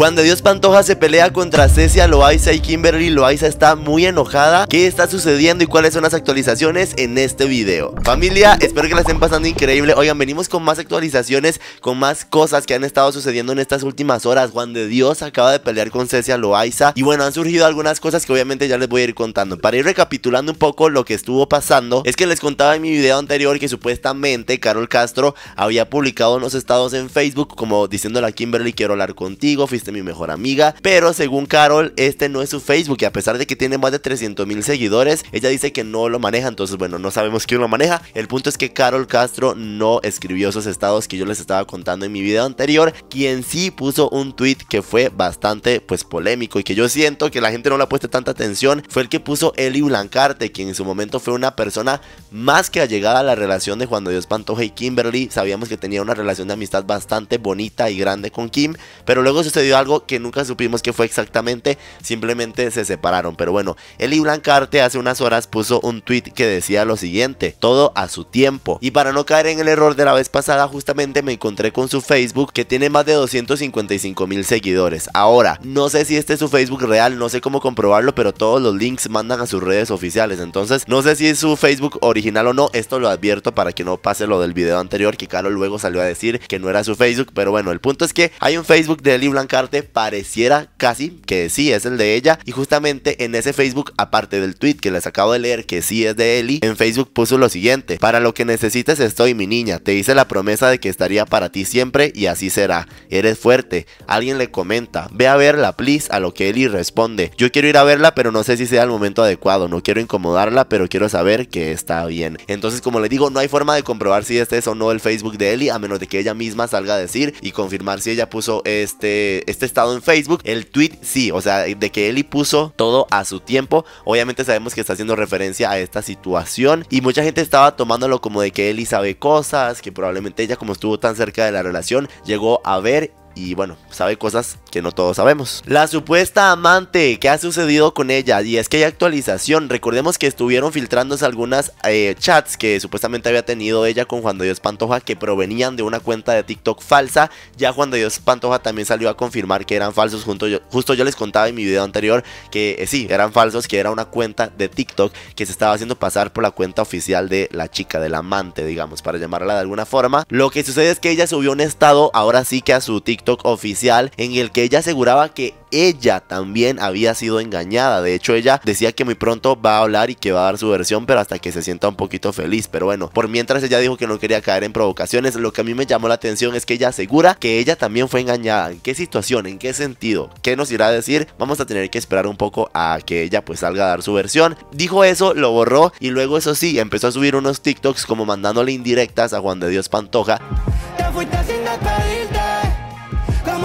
Cuando Dios Pantoja se pelea contra Cecia Loaiza y Kimberly Loaiza está muy enojada. ¿Qué está sucediendo y cuáles son las actualizaciones en este video? Familia, espero que la estén pasando increíble. Oigan, venimos con más actualizaciones, con más cosas que han estado sucediendo en estas últimas horas. Juan de Dios acaba de pelear con Cecia Loaiza y bueno, han surgido algunas cosas que obviamente ya les voy a ir contando. Para ir recapitulando un poco lo que estuvo pasando, es que les contaba en mi video anterior que supuestamente Carol Castro había publicado unos estados en Facebook como diciéndole a Kimberly quiero hablar contigo, fuiste mi mejor amiga. Pero según Carol, este no es su Facebook y a pesar de que tiene más de 300 mil seguidores, ella dice que no lo maneja. Entonces, bueno, no sabemos quién lo maneja. El punto es que Carol Castro no escribió esos estados que yo les estaba contando en mi video anterior. Quien sí puso un tweet que fue bastante pues polémico y que yo siento que la gente no le ha puesto tanta atención fue el que puso Eli Blancarte, quien en su momento fue una persona más que allegada a la relación de Juan de Dios Pantoja y Kimberly. Sabíamos que tenía una relación de amistad bastante bonita y grande con Kim, pero luego sucedió algo que nunca supimos que fue exactamente, simplemente se separaron. Pero bueno, Eli Blancarte hace unas horas puso un tweet que decía lo siguiente, todo a su tiempo. Y para no caer en el error de la vez pasada, justamente me encontré con su Facebook que tiene más de 255 mil seguidores. Ahora, no sé si este es su Facebook real, no sé cómo comprobarlo, pero todos los links mandan a sus redes oficiales. Entonces, no sé si es su Facebook original o no, esto lo advierto para que no pase lo del video anterior que Carol luego salió a decir que no era su Facebook. Pero bueno, el punto es que hay un Facebook de Eli Blancarte pareciera casi que sí es el de ella. Y justamente en ese Facebook, aparte del tweet que les acabo de leer que sí es de Eli, en Facebook puso lo siguiente: Para lo que necesites estoy, mi niña. Te hice la promesa de que estaría para ti siempre y así será. Eres fuerte. Alguien le comenta: Ve a verla, please. A lo que Eli responde: Yo quiero ir a verla, pero no sé si sea el momento adecuado. No quiero incomodarla, pero quiero saber que está bien. Entonces, como le digo, no hay forma de comprobar si este es o no el Facebook de Eli, a menos de que ella misma salga a decir y confirmar si ella puso este este estado en Facebook. El tweet sí, o sea, de que Eli puso todo a su tiempo. Obviamente sabemos que está haciendo referencia a esta situación y mucha gente estaba tomándolo como de que Eli sabe cosas, que probablemente ella como estuvo tan cerca de la relación, llegó a ver y bueno, sabe cosas que no todos sabemos. La supuesta amante, ¿qué ha sucedido con ella? Y es que hay actualización, recordemos que estuvieron filtrándose algunas eh, chats que supuestamente había tenido ella con Juan de Dios Pantoja que provenían de una cuenta de TikTok falsa, ya Juan de Dios Pantoja también salió a confirmar que eran falsos, justo yo les contaba en mi video anterior que eh, sí, eran falsos, que era una cuenta de TikTok que se estaba haciendo pasar por la cuenta oficial de la chica, del amante, digamos, para llamarla de alguna forma. Lo que sucede es que ella subió un estado, ahora sí que a su TikTok, TikTok oficial en el que ella aseguraba que ella también había sido engañada. De hecho, ella decía que muy pronto va a hablar y que va a dar su versión, pero hasta que se sienta un poquito feliz. Pero bueno, por mientras ella dijo que no quería caer en provocaciones, lo que a mí me llamó la atención es que ella asegura que ella también fue engañada. ¿En qué situación? ¿En qué sentido? ¿Qué nos irá a decir? Vamos a tener que esperar un poco a que ella pues salga a dar su versión. Dijo eso, lo borró y luego eso sí, empezó a subir unos TikToks como mandándole indirectas a Juan de Dios Pantoja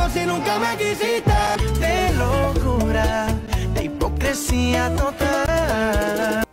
si nunca me quisiste? De locura, de hipocresía total.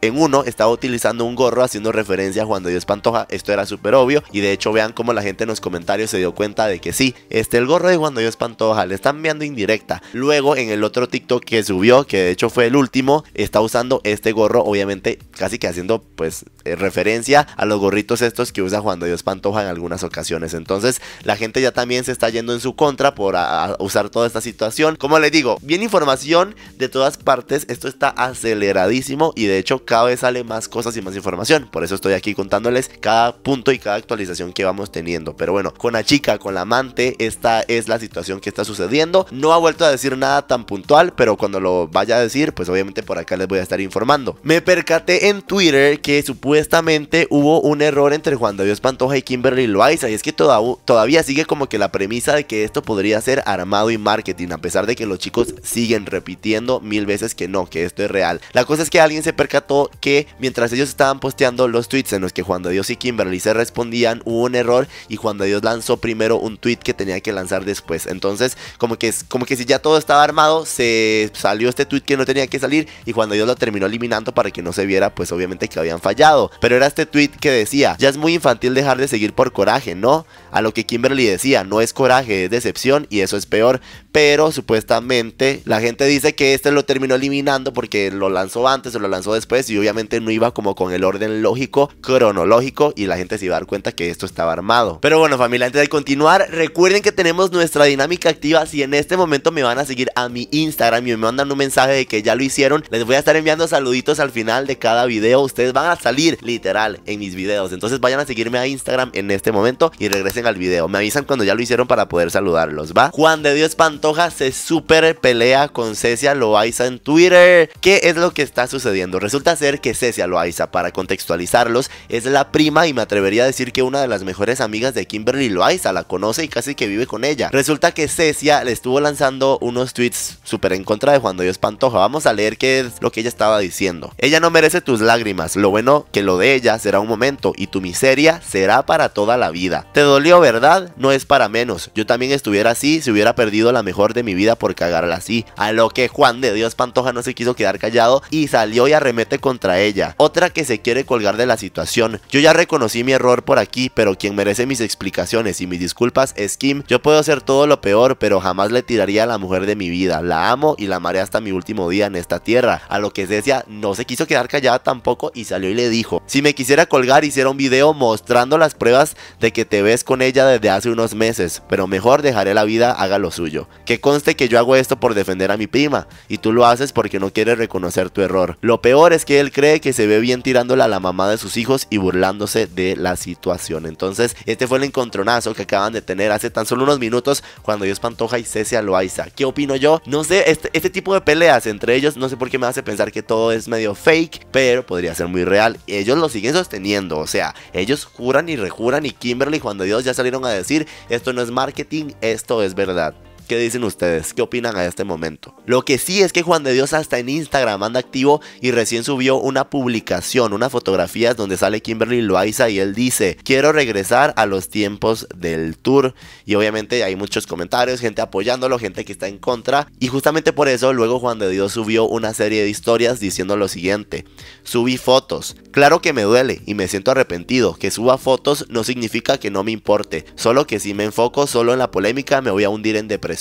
En uno estaba utilizando un gorro haciendo referencia a Juan de Dios Pantoja, esto era súper obvio y de hecho vean cómo la gente en los comentarios se dio cuenta de que sí, este el gorro de Juan de Dios Pantoja, le están viendo indirecta. Luego en el otro TikTok que subió, que de hecho fue el último, está usando este gorro obviamente casi que haciendo pues eh, referencia a los gorritos estos que usa Juan de Dios Pantoja en algunas ocasiones. Entonces la gente ya también se está yendo en su contra por usar toda esta situación. Como les digo, bien información de todas partes, esto está acelerado y de hecho cada vez sale más cosas y más información. Por eso estoy aquí contándoles cada punto y cada actualización que vamos teniendo. Pero bueno, con la chica, con la amante, esta es la situación que está sucediendo. No ha vuelto a decir nada tan puntual, pero cuando lo vaya a decir, pues obviamente por acá les voy a estar informando. Me percaté en Twitter que supuestamente hubo un error entre Juan David Espantoja y Kimberly Loaiza y es que todavía sigue como que la premisa de que esto podría ser armado y marketing, a pesar de que los chicos siguen repitiendo mil veces que no, que esto es real. La cosa es que alguien se percató que mientras ellos estaban posteando los tweets en los que Juan Dios y Kimberly se respondían, hubo un error y Juan de Dios lanzó primero un tweet que tenía que lanzar después. Entonces, como que, como que si ya todo estaba armado, se salió este tweet que no tenía que salir y Juan Dios lo terminó eliminando para que no se viera, pues obviamente que habían fallado. Pero era este tweet que decía, ya es muy infantil dejar de seguir por coraje, ¿no? A lo que Kimberly decía, no es coraje, es decepción y eso es peor. Pero supuestamente la gente dice que este lo terminó eliminando porque lo lanzó antes o lo lanzó después y obviamente no iba como con el orden lógico, cronológico y la gente se iba a dar cuenta que esto estaba armado. Pero bueno familia, antes de continuar, recuerden que tenemos nuestra dinámica activa. Si en este momento me van a seguir a mi Instagram y me mandan un mensaje de que ya lo hicieron, les voy a estar enviando saluditos al final de cada video. Ustedes van a salir literal en mis videos. Entonces vayan a seguirme a Instagram en este momento y regresen al video. Me avisan cuando ya lo hicieron para poder saludarlos, ¿va? Juan de Dios Pantoja se super pelea con Cecia Loaiza en Twitter. ¿Qué es lo que está sucediendo? Resulta ser que Cecia Loaiza, para contextualizarlos, es la prima y me atrevería a decir que una de las mejores amigas de Kimberly Loaiza. La conoce y casi que vive con ella. Resulta que Cecia le estuvo lanzando unos tweets súper en contra de Juan de Dios Pantoja. Vamos a leer qué es lo que ella estaba diciendo. Ella no merece tus lágrimas. Lo bueno que lo de ella será un momento y tu miseria será para toda la vida. ¿Te dolió? verdad, no es para menos. Yo también estuviera así se hubiera perdido la mejor de mi vida por cagarla así. A lo que Juan de Dios Pantoja no se quiso quedar callado y salió y arremete contra ella. Otra que se quiere colgar de la situación. Yo ya reconocí mi error por aquí, pero quien merece mis explicaciones y mis disculpas es Kim. Yo puedo hacer todo lo peor, pero jamás le tiraría a la mujer de mi vida. La amo y la amaré hasta mi último día en esta tierra. A lo que Cecia no se quiso quedar callada tampoco y salió y le dijo, si me quisiera colgar hiciera un video mostrando las pruebas de que te ves con ella desde hace unos meses, pero mejor dejaré la vida, haga lo suyo. Que conste que yo hago esto por defender a mi prima, y tú lo haces porque no quieres reconocer tu error. Lo peor es que él cree que se ve bien tirándola a la mamá de sus hijos y burlándose de la situación. Entonces, este fue el encontronazo que acaban de tener hace tan solo unos minutos cuando Dios Pantoja y Cecia Loaiza. ¿Qué opino yo? No sé, este, este tipo de peleas entre ellos, no sé por qué me hace pensar que todo es medio fake, pero podría ser muy real. Ellos lo siguen sosteniendo, o sea, ellos juran y rejuran y Kimberly cuando Dios ya salieron a decir, esto no es marketing, esto es verdad. ¿Qué dicen ustedes? ¿Qué opinan a este momento? Lo que sí es que Juan de Dios hasta en Instagram anda activo y recién subió una publicación, unas fotografías donde sale Kimberly Loaiza y él dice, quiero regresar a los tiempos del tour. Y obviamente hay muchos comentarios, gente apoyándolo, gente que está en contra. Y justamente por eso luego Juan de Dios subió una serie de historias diciendo lo siguiente, subí fotos. Claro que me duele y me siento arrepentido. Que suba fotos no significa que no me importe, solo que si me enfoco solo en la polémica me voy a hundir en depresión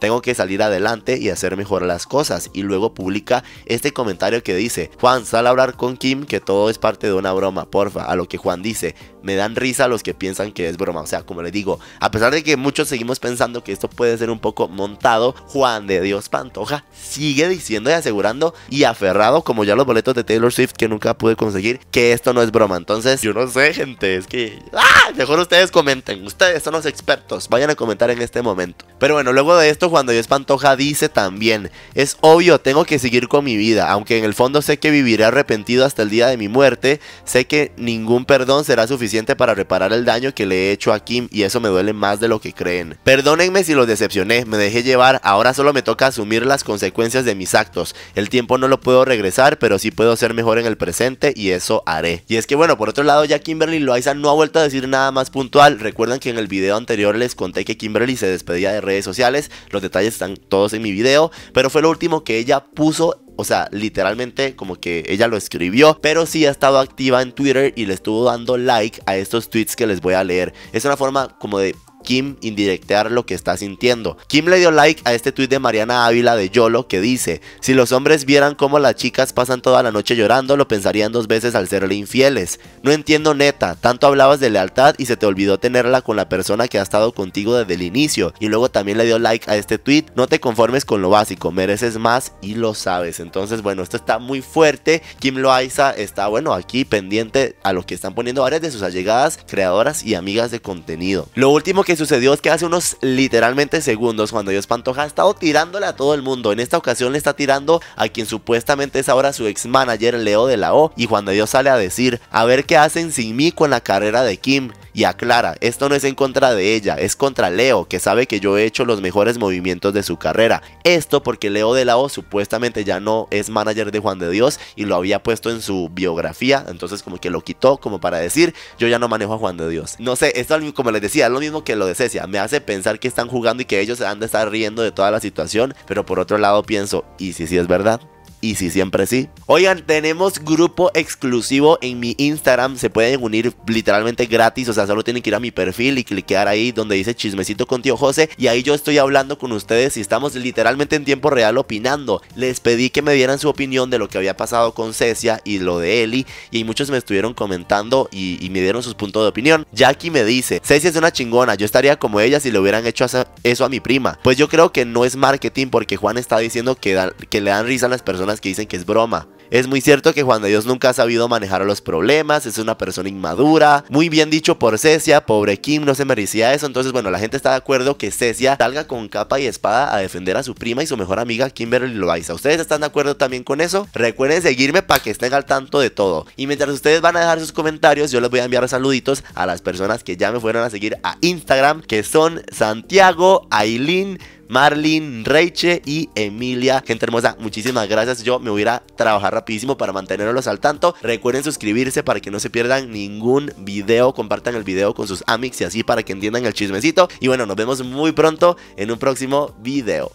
tengo que salir adelante y hacer mejor las cosas. Y luego publica este comentario que dice, Juan, sal a hablar con Kim que todo es parte de una broma, porfa. A lo que Juan dice, me dan risa los que piensan que es broma. O sea, como le digo, a pesar de que muchos seguimos pensando que esto puede ser un poco montado, Juan de Dios Pantoja sigue diciendo y asegurando y aferrado, como ya los boletos de Taylor Swift que nunca pude conseguir, que esto no es broma. Entonces, yo no sé, gente, es que. ¡Ah! Mejor ustedes comenten. Ustedes son los expertos. Vayan a comentar en este momento. Pero bueno, luego de esto, Juan de Dios Pantoja dice también: Es obvio, tengo que seguir con mi vida. Aunque en el fondo sé que viviré arrepentido hasta el día de mi muerte, sé que ningún perdón será suficiente para reparar el daño que le he hecho a Kim y eso me duele más de lo que creen. Perdónenme si los decepcioné, me dejé llevar, ahora solo me toca asumir las consecuencias de mis actos. El tiempo no lo puedo regresar, pero sí puedo ser mejor en el presente y eso haré. Y es que bueno, por otro lado ya Kimberly Loaiza no ha vuelto a decir nada más puntual. Recuerdan que en el video anterior les conté que Kimberly se despedía de redes sociales, los detalles están todos en mi video, pero fue lo último que ella puso o sea, literalmente como que ella lo escribió, pero sí ha estado activa en Twitter y le estuvo dando like a estos tweets que les voy a leer. Es una forma como de Kim indirectear lo que está sintiendo. Kim le dio like a este tuit de Mariana Ávila de Yolo que dice, si los hombres vieran cómo las chicas pasan toda la noche llorando, lo pensarían dos veces al serle infieles. No entiendo neta, tanto hablabas de lealtad y se te olvidó tenerla con la persona que ha estado contigo desde el inicio. Y luego también le dio like a este tweet, no te conformes con lo básico, mereces más y lo sabes. Entonces, bueno, esto está muy fuerte. Kim Loaiza está, bueno, aquí pendiente a lo que están poniendo varias de sus allegadas, creadoras y amigas de contenido. Lo último que que sucedió es que hace unos literalmente segundos, cuando Dios Pantoja ha estado tirándole a todo el mundo, en esta ocasión le está tirando a quien supuestamente es ahora su ex manager Leo de la O, y Juan de Dios sale a decir, a ver qué hacen sin mí con la carrera de Kim y aclara, esto no es en contra de ella, es contra Leo, que sabe que yo he hecho los mejores movimientos de su carrera. Esto porque Leo de la O supuestamente ya no es manager de Juan de Dios y lo había puesto en su biografía, entonces como que lo quitó como para decir, yo ya no manejo a Juan de Dios. No sé, esto como les decía, es lo mismo que lo de Cecia, me hace pensar que están jugando y que ellos se han de estar riendo de toda la situación, pero por otro lado pienso, ¿y si sí si es verdad? y si siempre sí. Oigan, tenemos grupo exclusivo en mi Instagram. Se pueden unir literalmente gratis. O sea, solo tienen que ir a mi perfil y cliquear ahí donde dice chismecito con tío José. Y ahí yo estoy hablando con ustedes y estamos literalmente en tiempo real opinando. Les pedí que me dieran su opinión de lo que había pasado con Cecia y lo de Eli. Y muchos me estuvieron comentando y, me dieron sus puntos de opinión. Jackie me dice, Cecia es una chingona. Yo estaría como ella si le hubieran hecho eso a mi prima. Pues yo creo que no es marketing porque Juan está diciendo que, que le dan risa a las personas que dicen que es broma. Es muy cierto que Juan de Dios nunca ha sabido manejar los problemas, es una persona inmadura. Muy bien dicho por Cecia, pobre Kim, no se merecía eso. Entonces, bueno, la gente está de acuerdo que Cecia salga con capa y espada a defender a su prima y su mejor amiga Kimberly Loaiza. ¿Ustedes están de acuerdo también con eso? Recuerden seguirme para que estén al tanto de todo. Y mientras ustedes van a dejar sus comentarios, yo les voy a enviar saluditos a las personas que ya me fueron a seguir a Instagram, que son Santiago, Aileen, Marlene, Reiche y Emilia. Gente hermosa, muchísimas gracias. Yo me voy a ir a trabajar rapidísimo para mantenerlos al tanto. Recuerden suscribirse para que no se pierdan ningún video. Compartan el video con sus amics y así para que entiendan el chismecito. Y bueno, nos vemos muy pronto en un próximo video.